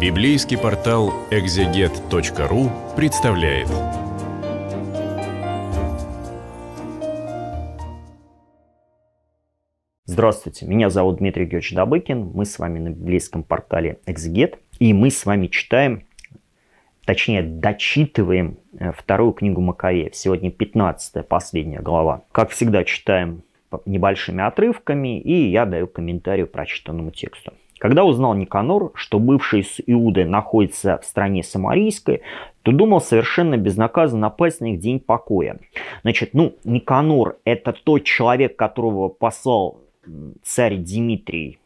Библейский портал экзегет.ру представляет. Здравствуйте, меня зовут Дмитрий Георгиевич Добыкин, мы с вами на библейском портале Экзегет, и мы с вами читаем, точнее дочитываем э, вторую книгу Макаева. Сегодня 15 последняя глава. Как всегда читаем небольшими отрывками, и я даю комментарий прочитанному тексту. Когда узнал Никанор, что бывший с Иуды находится в стране Самарийской, то думал совершенно безнаказанно напасть на их день покоя. Значит, ну, Никанор – это тот человек, которого послал царь Дмитрий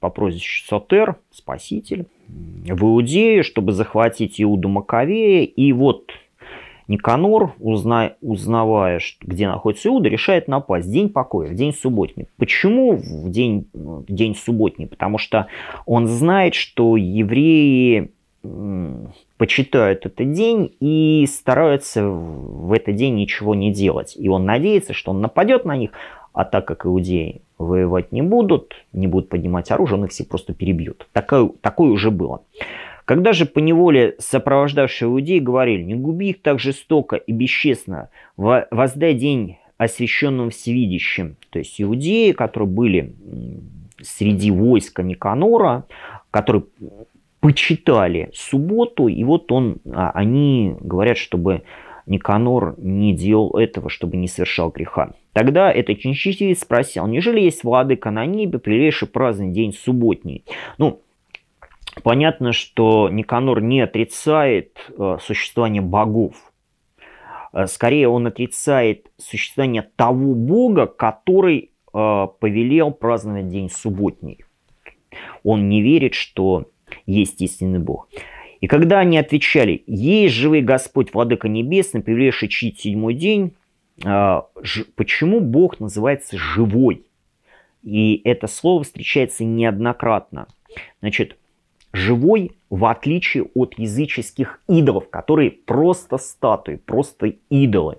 по прозвищу Сотер, спаситель, в Иудею, чтобы захватить Иуду Маковея. И вот Никанор, узна, узнавая, где находится Иуда, решает напасть. День покоя, в день субботний. Почему в день, э, день субботний? Потому что он знает, что евреи почитают этот день и стараются в этот день ничего не делать. И он надеется, что он нападет на них, а так как иудеи воевать не будут, не будут поднимать оружие, он их все просто перебьют. Такое, такое уже было. Когда же по неволе сопровождавшие иудеи говорили, не губи их так жестоко и бесчестно, воздай день освященным всевидящим. То есть иудеи, которые были среди войска Никанора, которые почитали субботу, и вот он, а, они говорят, чтобы Никанор не делал этого, чтобы не совершал греха. Тогда этот чинчитель спросил, "Неужели есть владыка на небе, прелейший праздный день субботний? Ну, Понятно, что Никанор не отрицает э, существование богов. Э, скорее, он отрицает существование того бога, который э, повелел праздновать день субботний. Он не верит, что есть истинный бог. И когда они отвечали, есть живый Господь, Владыка Небесный, повелевший чтить седьмой день, почему Бог называется живой? И это слово встречается неоднократно. Значит, живой, в отличие от языческих идолов, которые просто статуи, просто идолы,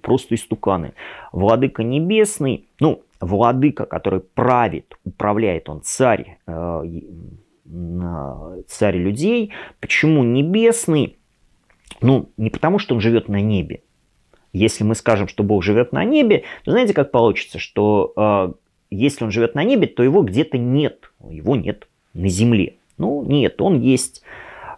просто истуканы. Владыка Небесный, ну, владыка, который правит, управляет, он царь, э, э, царь людей. Почему Небесный? Ну, не потому, что он живет на небе. Если мы скажем, что Бог живет на небе, то знаете, как получится, что э, если он живет на небе, то его где-то нет, его нет на земле. Ну, нет, он есть,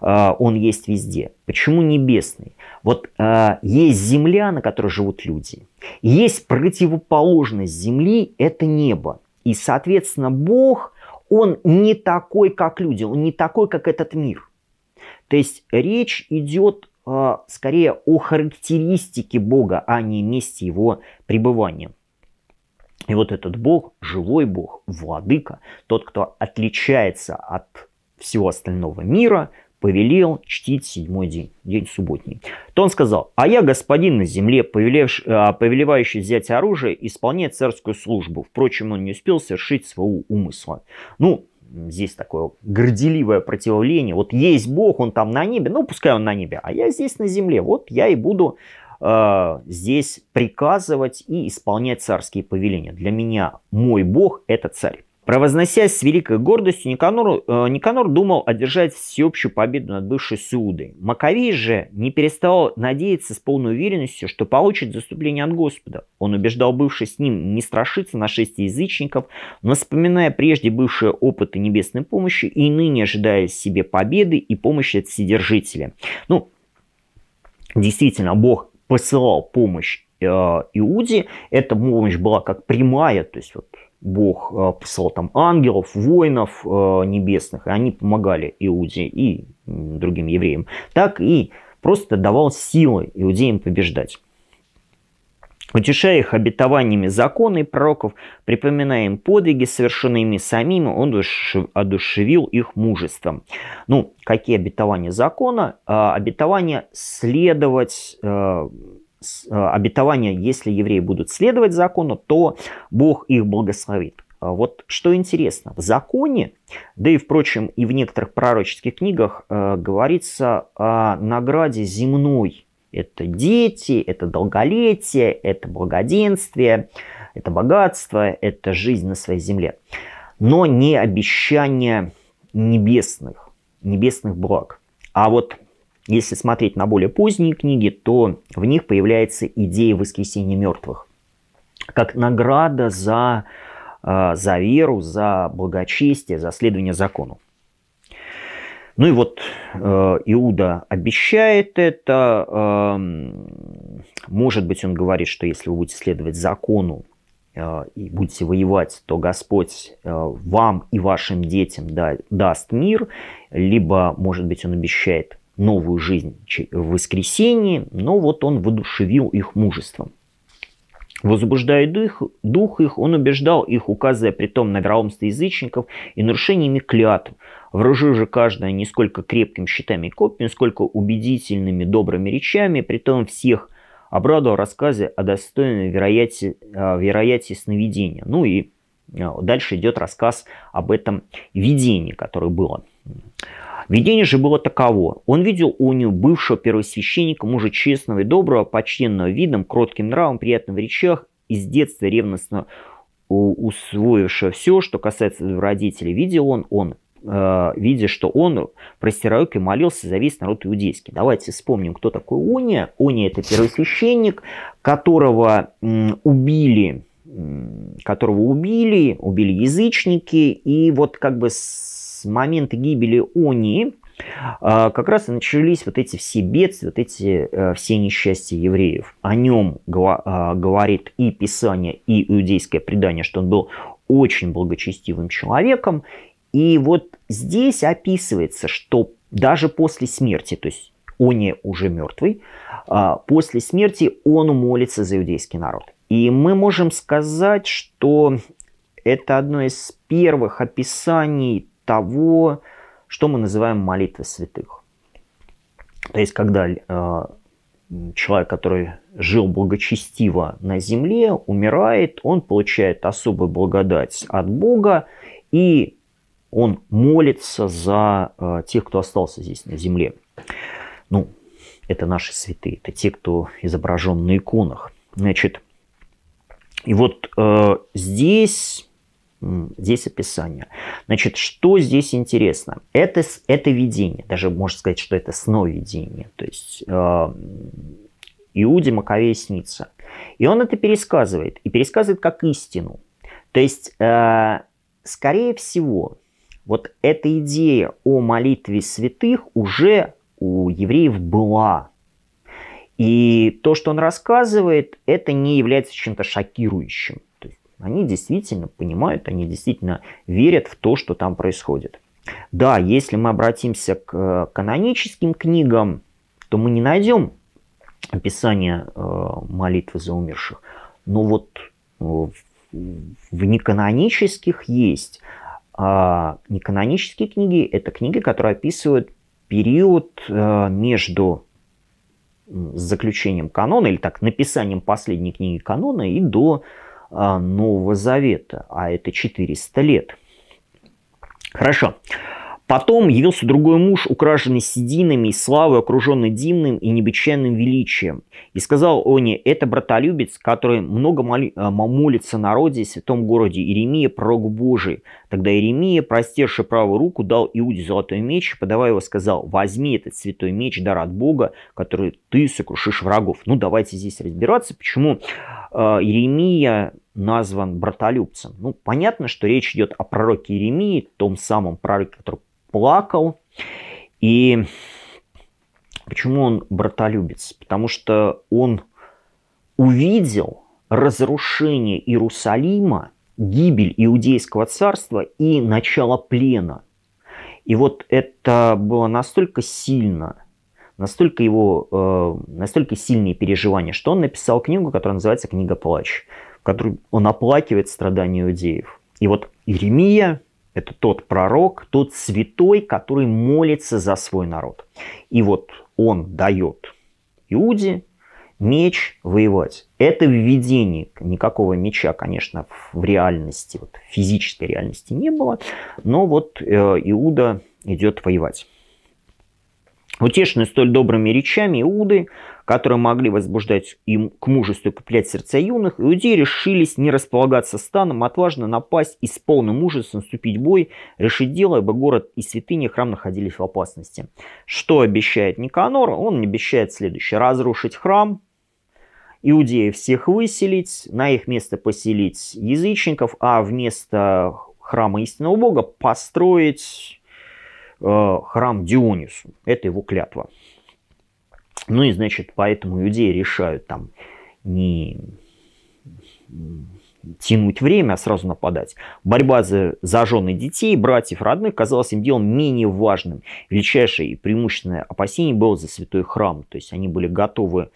а, он есть везде. Почему небесный? Вот а, есть земля, на которой живут люди. Есть противоположность земли – это небо. И, соответственно, Бог, он не такой, как люди, он не такой, как этот мир. То есть речь идет а, скорее о характеристике Бога, а не месте его пребывания. И вот этот Бог, живой Бог, владыка, тот, кто отличается от всего остального мира, повелел чтить седьмой день, день субботний. То он сказал, а я господин на земле, повелевш, э, повелевающий взять оружие, исполнять царскую службу. Впрочем, он не успел совершить своего умысла. Ну, здесь такое горделивое противление. Вот есть Бог, он там на небе, ну пускай он на небе, а я здесь на земле. Вот я и буду э, здесь приказывать и исполнять царские повеления. Для меня мой Бог это царь. Провозносясь с великой гордостью, Никанор, э, Никанор думал одержать всеобщую победу над бывшей Судой. Маковей же не переставал надеяться с полной уверенностью, что получит заступление от Господа. Он убеждал бывший с ним не страшиться нашествия язычников, но вспоминая прежде бывшие опыты небесной помощи и ныне ожидая себе победы и помощи от Вседержителя. Ну, действительно, Бог посылал помощь э, Иуде. Эта помощь была как прямая, то есть вот Бог э, послал там ангелов, воинов э, небесных, и они помогали Иуде и другим евреям, так и просто давал силы иудеям побеждать. Утешая их обетованиями закона и пророков, припоминая им подвиги, совершенные ими самими, он одушевил их мужеством. Ну, какие обетования закона? А, обетование следовать э, Э, обетование, если евреи будут следовать закону, то Бог их благословит. А вот что интересно, в законе, да и, впрочем, и в некоторых пророческих книгах э, говорится о награде земной. Это дети, это долголетие, это благоденствие, это богатство, это жизнь на своей земле. Но не обещание небесных, небесных благ. А вот если смотреть на более поздние книги, то в них появляется идея воскресения мертвых. Как награда за, э, за веру, за благочестие, за следование закону. Ну и вот э, Иуда обещает это. Э, может быть, он говорит, что если вы будете следовать закону э, и будете воевать, то Господь э, вам и вашим детям да, даст мир. Либо, может быть, он обещает новую жизнь в воскресенье, но вот он воодушевил их мужеством. Возбуждая дух, дух их, он убеждал их, указывая при том на вероломство язычников и нарушениями клятв, вооружив же каждое не сколько крепким щитами и копьями, сколько убедительными добрыми речами, при том всех обрадовал рассказы о достойной вероятности, вероятности сновидения. Ну и а, дальше идет рассказ об этом видении, которое было. Видение же было таково. Он видел унию бывшего первосвященника, мужа честного и доброго, почтенного видом, кротким нравом, приятным в речах, из детства ревностно усвоившего все, что касается родителей. Видел он, он э, видя, что он простирая и молился за весь народ иудейский. Давайте вспомним, кто такой Уния. Уния – это первосвященник, которого убили, которого убили, убили язычники, и вот как бы с с момента гибели Они а, как раз и начались вот эти все бедствия, вот эти э, все несчастья евреев. О нем а, говорит и Писание, и иудейское предание, что он был очень благочестивым человеком. И вот здесь описывается, что даже после смерти, то есть Оне уже мертвый, а, после смерти он умолится за иудейский народ. И мы можем сказать, что это одно из первых описаний того, что мы называем молитвой святых. То есть, когда э, человек, который жил благочестиво на земле, умирает, он получает особую благодать от Бога, и он молится за э, тех, кто остался здесь на земле. Ну, это наши святые, это те, кто изображен на иконах. Значит, и вот э, здесь Здесь описание. Значит, что здесь интересно? Это, это видение, даже можно сказать, что это сновидение. То есть э, Иуде Маковея снится. И он это пересказывает. И пересказывает как истину. То есть, э, скорее всего, вот эта идея о молитве святых уже у евреев была. И то, что он рассказывает, это не является чем-то шокирующим. Они действительно понимают, они действительно верят в то, что там происходит. Да, если мы обратимся к э, каноническим книгам, то мы не найдем описание э, молитвы за умерших. Но вот э, в неканонических есть. А неканонические книги – это книги, которые описывают период между заключением канона, или так, написанием последней книги канона и до а, Нового Завета, а это 400 лет. Хорошо. Потом явился другой муж, украшенный сединами и славой, окруженный дивным и необычайным величием. И сказал Они, это братолюбец, который много э, молится народе в святом городе Иеремия, пророк Божий. Тогда Иеремия, простерши правую руку, дал Иуде золотой меч, подавая его, сказал, возьми этот святой меч, дар от Бога, который ты сокрушишь врагов. Ну, давайте здесь разбираться, почему э, Иеремия назван братолюбцем. Ну, понятно, что речь идет о пророке Иеремии, том самом пророке, который плакал. И почему он братолюбец? Потому что он увидел разрушение Иерусалима, гибель Иудейского царства и начало плена. И вот это было настолько сильно, настолько его, э, настолько сильные переживания, что он написал книгу, которая называется «Книга плач» которой он оплакивает страдания иудеев. И вот Иеремия – это тот пророк, тот святой, который молится за свой народ. И вот он дает Иуде меч воевать. Это введение, никакого меча, конечно, в реальности, вот, в физической реальности не было, но вот э, Иуда идет воевать. Утешенный столь добрыми речами Иуды, которые могли возбуждать им к мужеству и куплять сердца юных, иудеи решились не располагаться станом, отважно напасть и с полным ужасом вступить в бой, решить дело, ибо город и святыня и храм находились в опасности. Что обещает Никанор? Он обещает следующее. Разрушить храм, иудеев всех выселить, на их место поселить язычников, а вместо храма истинного бога построить э, храм Дионису. Это его клятва. Ну и, значит, поэтому людей решают там не тянуть время, а сразу нападать. Борьба за, за жены детей, братьев, родных казалась им делом менее важным. Величайшее и преимущественное опасение было за святой храм. То есть они были готовы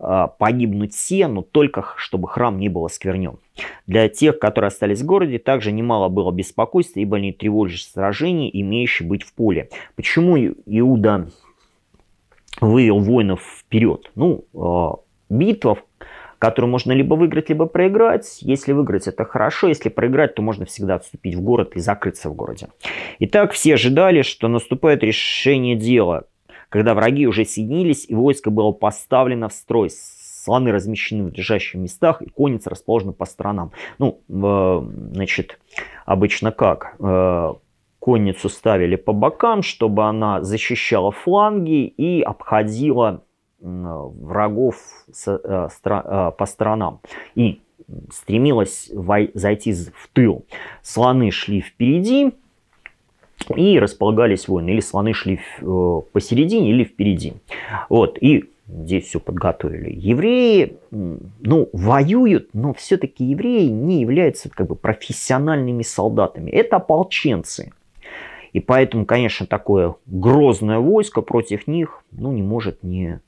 э, погибнуть все, но только чтобы храм не был осквернен. Для тех, которые остались в городе, также немало было беспокойства, ибо они тревожились сражений, имеющих быть в поле. Почему Иуда вывел воинов вперед. Ну, а, битва, которую можно либо выиграть, либо проиграть. Если выиграть, это хорошо. Если проиграть, то можно всегда отступить в город и закрыться в городе. Итак, все ожидали, что наступает решение дела, когда враги уже соединились и войско было поставлено в строй. Слоны размещены в ближайших местах, и конница расположена по сторонам. Ну, значит, обычно как? Э, конницу ставили по бокам, чтобы она защищала фланги и обходила врагов э, э, по сторонам и стремилась зайти в тыл. Слоны шли впереди и располагались воины. Или слоны шли э, посередине, или впереди. Вот. И здесь все подготовили. Евреи, ну, воюют, но все-таки евреи не являются как бы профессиональными солдатами. Это ополченцы – и поэтому, конечно, такое грозное войско против них ну, не может не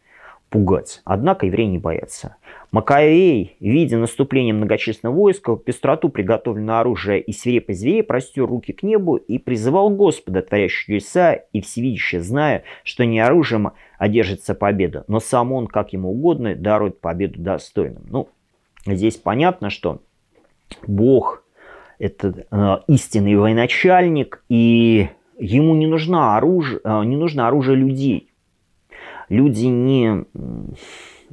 пугать. Однако евреи не боятся. Макавей, видя наступление многочисленного войска, пестроту приготовленного оружия и свирепость зверей, простер руки к небу и призывал Господа, творящего чудеса и всевидящего, зная, что не оружием одержится победа, но сам он, как ему угодно, дарует победу достойным. Ну, здесь понятно, что Бог – это э, истинный военачальник, и ему не, нужна оружие, э, не нужно оружие людей. Люди не,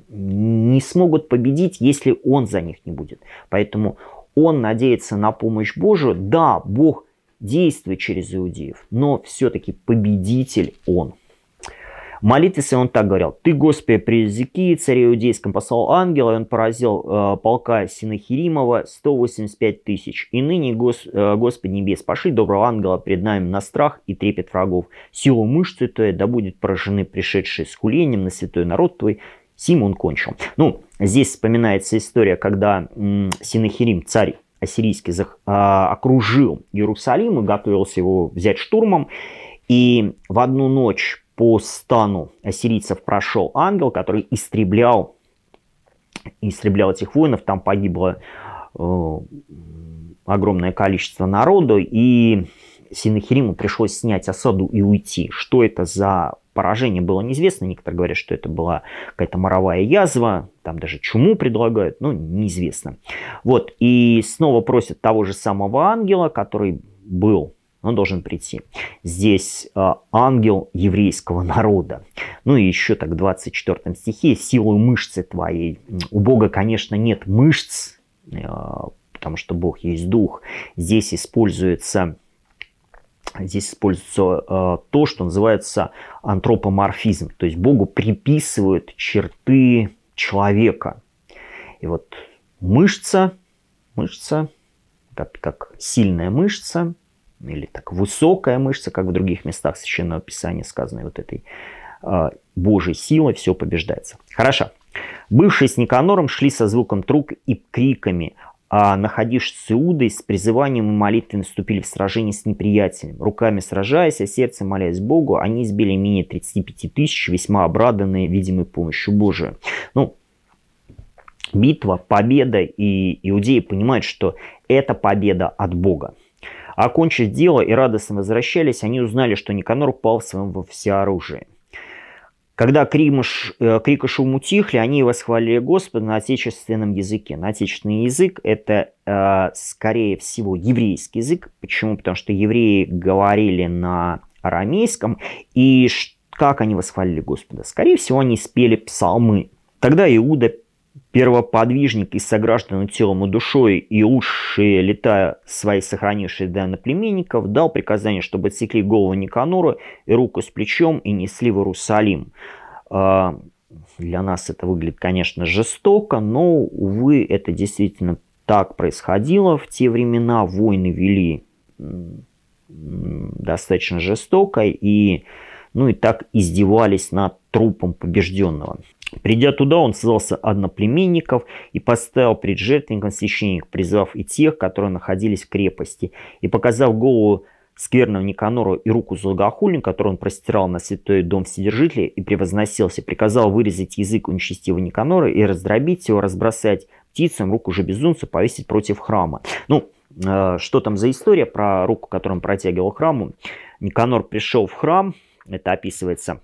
не смогут победить, если он за них не будет. Поэтому он надеется на помощь Божию. Да, Бог действует через иудеев, но все-таки победитель он. Молитесь, и он так говорил. «Ты, Господи, при языке царя иудейском послал ангела, и он поразил э, полка Синахиримова 185 тысяч. И ныне, гос, э, Господи небес, пошли доброго ангела пред нами на страх и трепет врагов. Силу мышцы твоей да будет поражены пришедшие с хулением на святой народ твой, Симон кончил. Ну, здесь вспоминается история, когда Синахирим, царь ассирийский, а, окружил Иерусалим и готовился его взять штурмом. И в одну ночь по стану ассирийцев прошел ангел, который истреблял, истреблял этих воинов. Там погибло э, огромное количество народу, и Синахириму пришлось снять осаду и уйти. Что это за поражение было неизвестно. Некоторые говорят, что это была какая-то моровая язва, там даже чуму предлагают, но неизвестно. Вот, и снова просят того же самого ангела, который был он должен прийти. Здесь а, ангел еврейского народа. Ну и еще так в 24 стихе «силу мышцы твоей». У Бога, конечно, нет мышц, э, потому что Бог есть дух. Здесь используется Здесь используется э, то, что называется антропоморфизм. То есть Богу приписывают черты человека. И вот мышца, мышца, как, как сильная мышца, или так высокая мышца, как в других местах Священного Писания сказано, вот этой э, Божьей силой все побеждается. Хорошо. Бывшие с Никанором шли со звуком труб и криками, а находившись с Иудой с призыванием и молитвой наступили в сражение с неприятелем. Руками сражаясь, а сердцем молясь Богу, они избили менее 35 тысяч, весьма обраданные видимой помощью Божию. Ну, битва, победа, и иудеи понимают, что это победа от Бога. Окончив дело и радостно возвращались, они узнали, что Никанор пал в своем во всеоружии. Когда кримыш, э, крик и шум утихли, они восхвалили Господа на отечественном языке. На отечественный язык это, э, скорее всего, еврейский язык. Почему? Потому что евреи говорили на арамейском. И как они восхвалили Господа? Скорее всего, они спели псалмы. Тогда Иуда первоподвижник и сограждан телом и душой и уши летая своих сохранивших данных племенников, дал приказание, чтобы отсекли голову Никанора и руку с плечом и несли в Иерусалим. А, для нас это выглядит, конечно, жестоко, но, увы, это действительно так происходило. В те времена войны вели достаточно жестоко и, ну и так издевались над трупом побежденного. Придя туда, он создался одноплеменников и поставил пред жертвенником священник, призвав и тех, которые находились в крепости, и показав голову скверного Никанору и руку злогохульника, которую он простирал на святой дом Вседержителя и превозносился, приказал вырезать язык у нечестивого Никанора и раздробить его, разбросать птицам, руку же безумца повесить против храма. Ну, э, что там за история про руку, которую он протягивал храму? Никанор пришел в храм, это описывается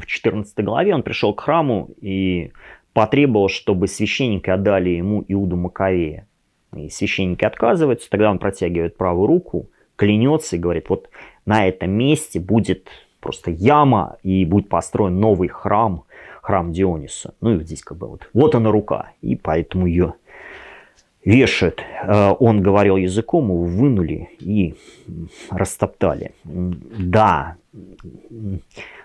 в 14 главе он пришел к храму и потребовал, чтобы священники отдали ему Иуду Маковея. И священники отказываются, тогда он протягивает правую руку, клянется и говорит, вот на этом месте будет просто яма и будет построен новый храм, храм Диониса. Ну и вот здесь как бы вот, вот она рука, и поэтому ее вешает. Э, он говорил языком, его вынули и растоптали. Да,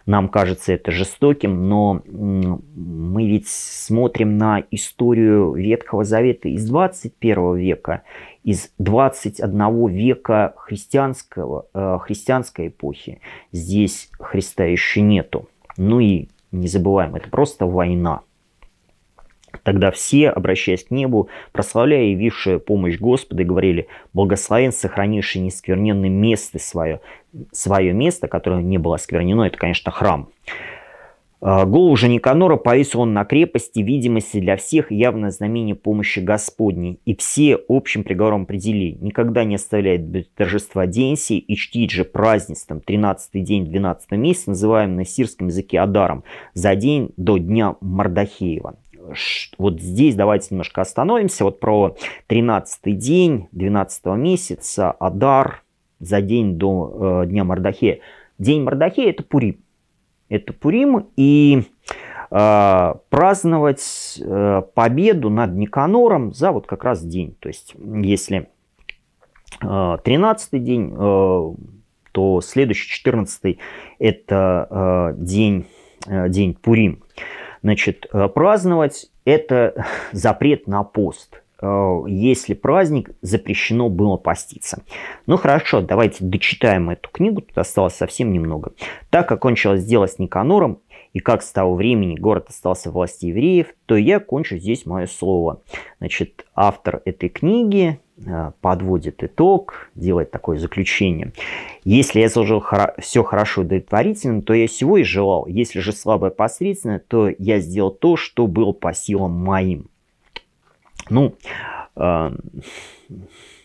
нам кажется это жестоким, но мы ведь смотрим на историю Ветхого Завета из 21 века, из 21 века христианского, э, христианской эпохи. Здесь Христа еще нету. Ну и не забываем, это просто война. Тогда все, обращаясь к небу, прославляя и вившая помощь Господа, говорили, благословен сохранивший нескверненное место свое, свое место, которое не было осквернено, это, конечно, храм. А, голову же Никанора повис он на крепости, видимости для всех явное знамение помощи Господней. И все общим приговором определи, никогда не оставляет торжества день и чтит же празднеством 13-й день 12 месяца, называемый на сирском языке Адаром, за день до дня Мардахеева вот здесь давайте немножко остановимся. Вот про 13-й день 12 месяца, Адар, за день до э, Дня Мардахея. День Мардахея – это Пурим. Это Пурим, и э, праздновать э, победу над Никанором за вот как раз день. То есть, если э, 13-й день, э, то следующий 14-й – это э, день, э, день Пурим. Значит, э, праздновать – это запрет на пост. Э, если праздник, запрещено было поститься. Ну хорошо, давайте дочитаем эту книгу, тут осталось совсем немного. Так окончилось кончилось дело с Никанором, и как с того времени город остался в власти евреев, то я кончу здесь мое слово. Значит, автор этой книги Э, подводит итог, делает такое заключение. Если я служил все хорошо и удовлетворительно, то я всего и желал. Если же слабое посредственно, то я сделал то, что было по силам моим. Ну, э,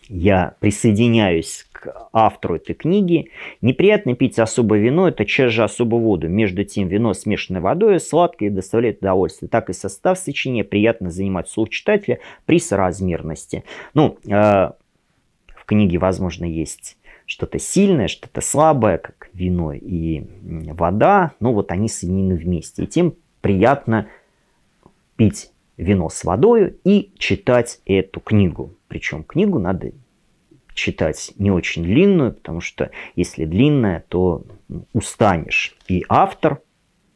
я присоединяюсь к автору этой книги. Неприятно пить особо вино, это чаще особо воду. Между тем вино смешанное водой, сладкое и доставляет удовольствие. Так и состав сочинения приятно занимать слух читателя при соразмерности. Ну, э, в книге, возможно, есть что-то сильное, что-то слабое, как вино и вода. Но ну, вот они соединены вместе. И тем приятно пить вино с водой и читать эту книгу. Причем книгу надо читать не очень длинную, потому что если длинная, то устанешь. И автор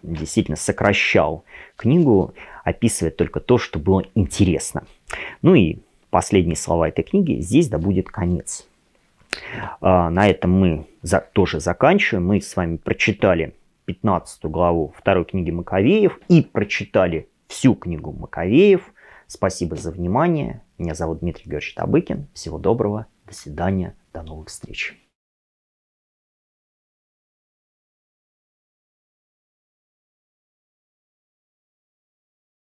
действительно сокращал книгу, описывая только то, что было интересно. Ну и последние слова этой книги. Здесь да будет конец. А, на этом мы за, тоже заканчиваем. Мы с вами прочитали 15 главу второй книги Маковеев и прочитали всю книгу Маковеев. Спасибо за внимание. Меня зовут Дмитрий Георгиевич Табыкин. Всего доброго. До свидания, до новых встреч.